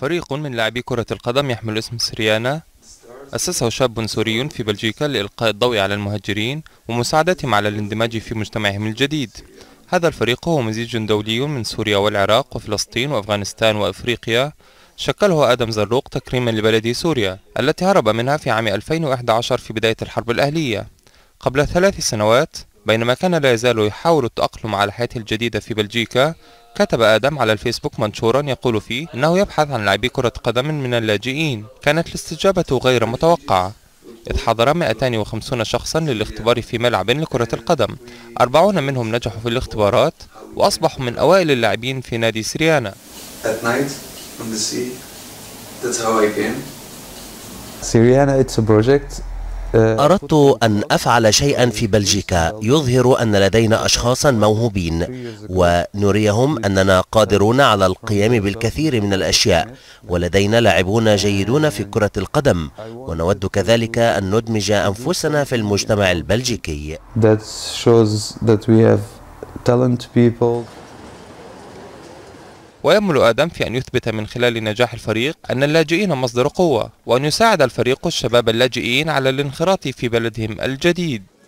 فريق من لاعبي كرة القدم يحمل اسم سريانا أسسه شاب سوري في بلجيكا لإلقاء الضوء على المهاجرين ومساعدتهم على الاندماج في مجتمعهم الجديد هذا الفريق هو مزيج دولي من سوريا والعراق وفلسطين وأفغانستان وأفريقيا شكله آدم زروق تكريما لبلده سوريا التي هرب منها في عام 2011 في بداية الحرب الأهلية قبل ثلاث سنوات بينما كان لا يزال يحاول التأقلم على حياته الجديدة في بلجيكا كتب آدم على الفيسبوك منشورا يقول فيه أنه يبحث عن لاعبي كرة قدم من اللاجئين كانت الاستجابة غير متوقعة إذ حضر 250 شخصا للاختبار في ملعب لكرة القدم 40 منهم نجحوا في الاختبارات وأصبحوا من أوائل اللاعبين في نادي سريانا سريانا it's a project أردت أن أفعل شيئا في بلجيكا يظهر أن لدينا أشخاصا موهوبين ونريهم أننا قادرون على القيام بالكثير من الأشياء ولدينا لاعبون جيدون في كرة القدم ونود كذلك أن ندمج أنفسنا في المجتمع البلجيكي ويأمل آدم في أن يثبت من خلال نجاح الفريق أن اللاجئين مصدر قوة وأن يساعد الفريق الشباب اللاجئين على الانخراط في بلدهم الجديد